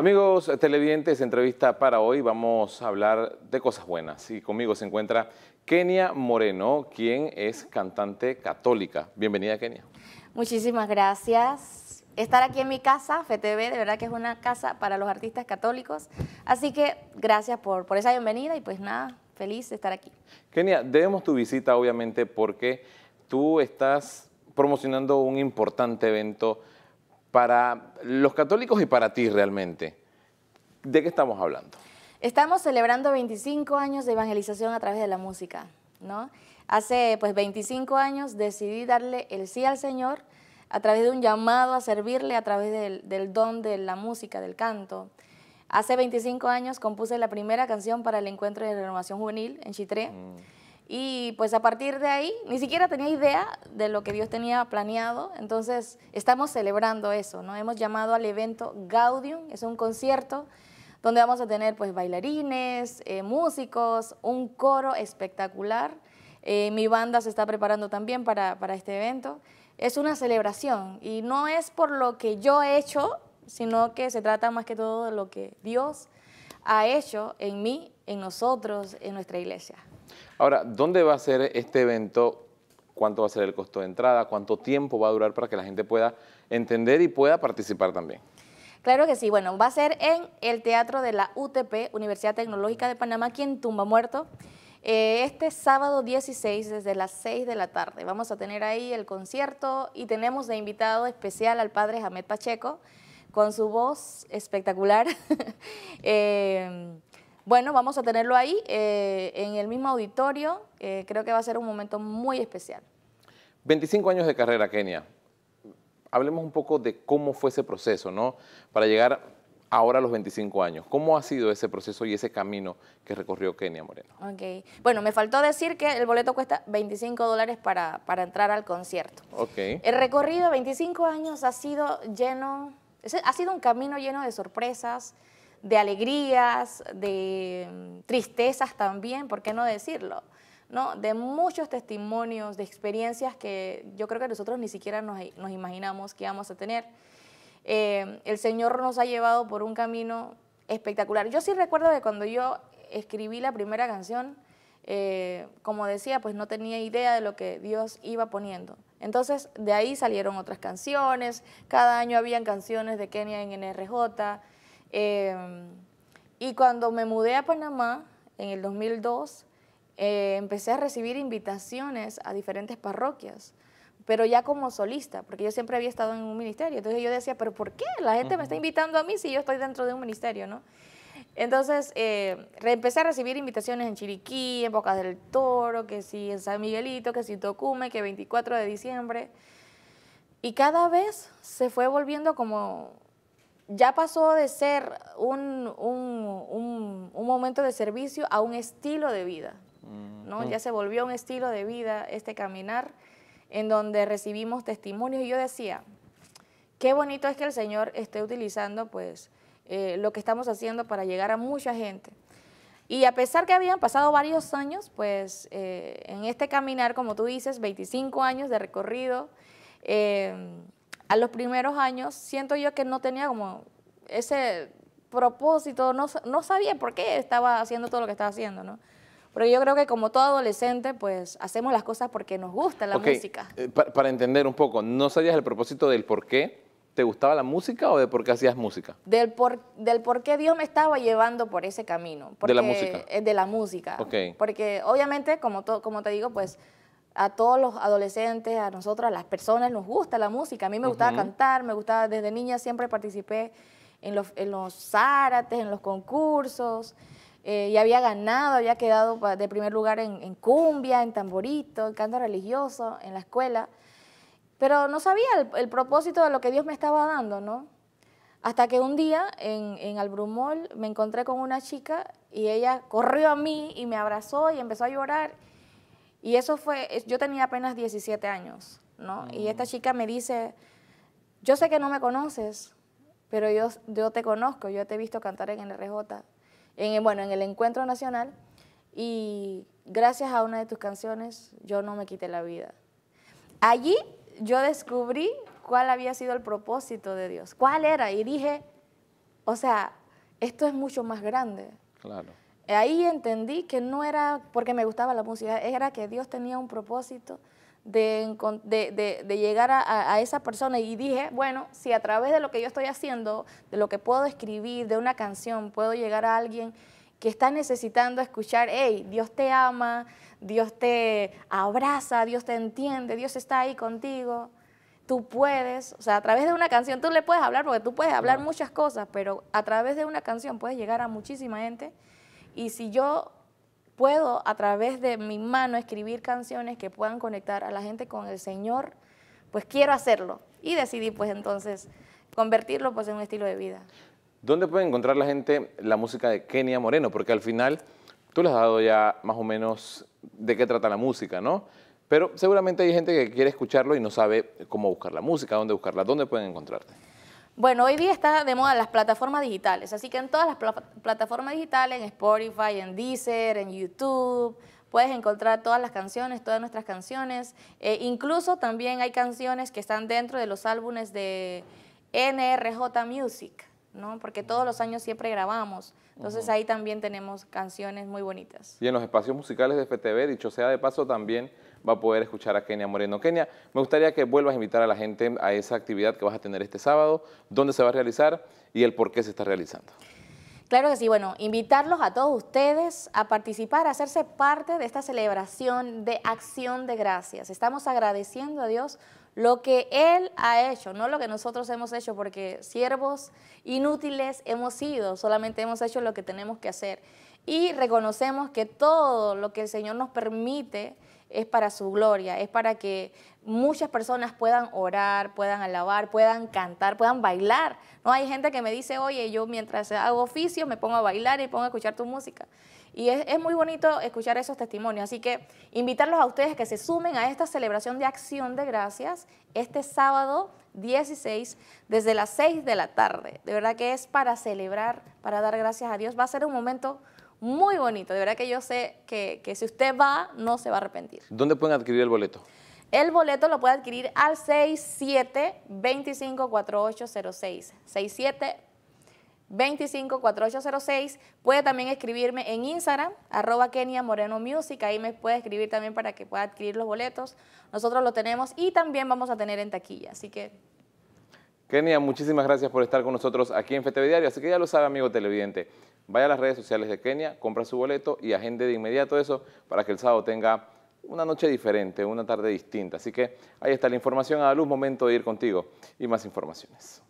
Amigos eh, televidentes, entrevista para hoy. Vamos a hablar de cosas buenas. Y conmigo se encuentra Kenia Moreno, quien es cantante católica. Bienvenida, Kenia. Muchísimas gracias. Estar aquí en mi casa, FTV, de verdad que es una casa para los artistas católicos. Así que gracias por, por esa bienvenida y pues nada, feliz de estar aquí. Kenia, debemos tu visita obviamente porque tú estás promocionando un importante evento para los católicos y para ti realmente, ¿de qué estamos hablando? Estamos celebrando 25 años de evangelización a través de la música, ¿no? Hace pues 25 años decidí darle el sí al Señor a través de un llamado a servirle a través del, don de la música, del canto. Hace 25 años compuse la primera canción para el encuentro de renovación juvenil en Chitré. Mm. Y pues a partir de ahí, ni siquiera tenía idea de lo que Dios tenía planeado, entonces estamos celebrando eso, ¿no? Hemos llamado al evento Gaudium, es un concierto donde vamos a tener pues bailarines, eh, músicos, un coro espectacular. Eh, mi banda se está preparando también para, para este evento. Es una celebración y no es por lo que yo he hecho, sino que se trata más que todo de lo que Dios ha hecho en mí, en nosotros, en nuestra iglesia. Ahora, ¿dónde va a ser este evento? ¿Cuánto va a ser el costo de entrada? ¿Cuánto tiempo va a durar para que la gente pueda entender y pueda participar también? Claro que sí, bueno, va a ser en el Teatro de la UTP, Universidad Tecnológica de Panamá, aquí en Tumba Muerto, eh, este sábado 16 desde las 6 de la tarde. Vamos a tener ahí el concierto y tenemos de invitado especial al padre Jamet Pacheco, con su voz espectacular. Eh, bueno, vamos a tenerlo ahí eh, en el mismo auditorio. Eh, creo que va a ser un momento muy especial. 25 años de carrera, Kenia. Hablemos un poco de cómo fue ese proceso, ¿no? Para llegar ahora a los 25 años. ¿Cómo ha sido ese proceso y ese camino que recorrió Kenia Moreno? Ok. Bueno, me faltó decir que el boleto cuesta 25 dólares para, para entrar al concierto. Ok. El recorrido de 25 años ha sido lleno, ha sido un camino lleno de sorpresas, de alegrías, de mm, tristezas también, ¿por qué no decirlo? ¿No? De muchos testimonios, de experiencias que yo creo que nosotros ni siquiera nos, imaginamos que íbamos a tener. Eh, el Señor nos ha llevado por un camino espectacular. Yo sí recuerdo que cuando yo escribí la primera canción, eh, como decía, pues no tenía idea de lo que Dios iba poniendo. Entonces, de ahí salieron otras canciones, cada año habían canciones de Kenia en NRJ, Em, y cuando me mudé a Panamá en el 2002, eh, empecé a recibir invitaciones a diferentes parroquias, pero ya como solista, porque yo siempre había estado en un ministerio. Entonces yo decía, pero ¿por qué? La gente me está invitando a mí si yo estoy dentro de un ministerio, ¿no? Entonces eh, empecé a recibir invitaciones en Chiriquí, en Bocas del Toro, que sí, en San Miguelito, que sí, en Tocume, que 24 de diciembre. Y cada vez se fue volviendo como ya pasó de ser un, momento de servicio a un estilo de vida, ¿no? Mm. Ya se volvió un estilo de vida este caminar en donde recibimos testimonios y yo decía, qué bonito es que el Señor esté utilizando pues eh, lo que estamos haciendo para llegar a mucha gente. Y a pesar que habían pasado varios años, pues eh, en este caminar, como tú dices, 25 años de recorrido, eh, a los primeros años siento yo que no tenía como ese propósito, no, no sabía por qué estaba haciendo todo lo que estaba haciendo, ¿no? Pero yo creo que como todo adolescente, pues hacemos las cosas porque nos gusta la música. Eh, para entender un poco, ¿no sabías el propósito del por qué te gustaba la música o de por qué hacías música? Del por, del por qué Dios me estaba llevando por ese camino. Porque, de la música. de la música. Porque obviamente, como, como te digo, pues a todos los adolescentes, a nosotros, a las personas, nos gusta la música. A mí me gustaba cantar, me gustaba, desde niña siempre participé en los, en en los concursos, eh, y había ganado, había quedado de primer lugar en, cumbia, en tamborito, en canto religioso, en la escuela, pero no sabía el, propósito de lo que Dios me estaba dando, ¿no? Hasta que un día en, en Albrumol me encontré con una chica y ella corrió a mí y me abrazó y empezó a llorar y eso fue, yo tenía apenas 17 años, ¿no? Y mm. esta chica me dice, yo sé que no me conoces, pero yo, yo te conozco, yo te he visto cantar en el RJ, en, bueno, en el Encuentro Nacional, y gracias a una de tus canciones yo no me quité la vida. Allí yo descubrí cuál había sido el propósito de Dios, cuál era, y dije, o sea, esto es mucho más grande. Claro. Ahí entendí que no era porque me gustaba la música, era que Dios tenía un propósito de, llegar a, a, esa persona. Y dije, bueno, si a través de lo que yo estoy haciendo, de lo que puedo escribir, de una canción, puedo llegar a alguien que está necesitando escuchar, hey, Dios te ama, Dios te abraza, Dios te entiende, Dios está ahí contigo tú puedes, o sea, a través de una canción tú le puedes hablar, porque tú puedes hablar muchas cosas, pero a través de una canción puedes llegar a muchísima gente y si yo puedo a través de mi mano escribir canciones que puedan conectar a la gente con el Señor, pues quiero hacerlo. Y decidí pues entonces convertirlo pues en un estilo de vida. ¿Dónde puede encontrar la gente la música de Kenia Moreno? Porque al final tú le has dado ya más o menos de qué trata la música, ¿no? Pero seguramente hay gente que quiere escucharlo y no sabe cómo buscar la música, dónde buscarla, dónde pueden encontrarte. Bueno, hoy día está de moda las plataformas digitales, así que en todas las plataformas digitales, en Spotify, en Deezer, en YouTube, puedes encontrar todas las canciones, todas nuestras canciones. Eh, incluso también hay canciones que están dentro de los álbumes de NRJ Music. ¿no? Porque todos los años siempre grabamos. Entonces ahí también tenemos canciones muy bonitas. Y en los espacios musicales de FTV, dicho sea de paso, también va a poder escuchar a Kenia Moreno. Kenia, me gustaría que vuelvas a invitar a la gente a esa actividad que vas a tener este sábado, dónde se va a realizar y el por qué se está realizando. Claro que sí, bueno, invitarlos a todos ustedes a participar, a hacerse parte de esta celebración de acción de gracias. Estamos agradeciendo a Dios lo que Él ha hecho, no lo que nosotros hemos hecho, porque siervos inútiles hemos sido, solamente hemos hecho lo que tenemos que hacer y reconocemos que todo lo que el Señor nos permite es para su gloria, es para que muchas personas puedan orar, puedan alabar, puedan cantar, puedan bailar. No hay gente que me dice, oye, yo mientras hago oficio me pongo a bailar y pongo a escuchar tu música. Y es, es muy bonito escuchar esos testimonios. Así que invitarlos a ustedes que se sumen a esta celebración de acción de gracias este sábado 16 desde las 6 de la tarde. De verdad que es para celebrar, para dar gracias a Dios. Va a ser un momento muy bonito. De verdad que yo sé que, si usted va, no se va a arrepentir. ¿Dónde pueden adquirir el boleto? El boleto lo puede adquirir al 67 67254806. 67 4806. Puede también escribirme en Instagram, arroba Kenia Moreno Music. Ahí me puede escribir también para que pueda adquirir los boletos. Nosotros lo tenemos y también vamos a tener en taquilla. Así que Kenia, muchísimas gracias por estar con nosotros aquí en FTV Diario. Así que ya lo sabe, amigo televidente. Vaya a las redes sociales de Kenia, compra su boleto y agende de inmediato eso para que el sábado tenga una noche diferente, una tarde distinta. Así que ahí está la información a la luz, momento de ir contigo y más informaciones.